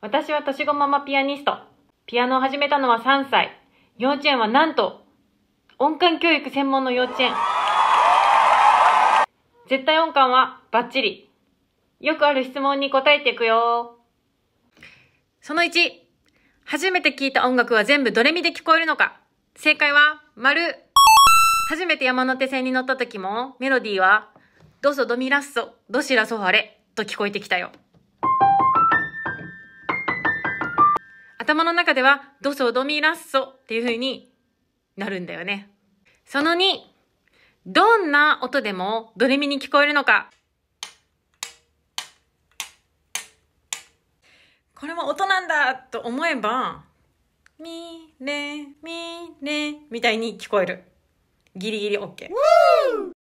私は年子ママピアニスト。ピアノを始めたのは3歳。幼稚園はなんと、音感教育専門の幼稚園。絶対音感はバッチリ。よくある質問に答えていくよ。その1、初めて聴いた音楽は全部ドレミで聞こえるのか正解は、丸。初めて山手線に乗った時も、メロディーは、ドソドミラッソ、ドシラソファレと聞こえてきたよ。頭の中では、ドソドミラッソっていう風になるんだよね。その2、どんな音でもドレミに聞こえるのか。これも音なんだと思えば、み、れ、み、れみたいに聞こえる。ギリギリケー。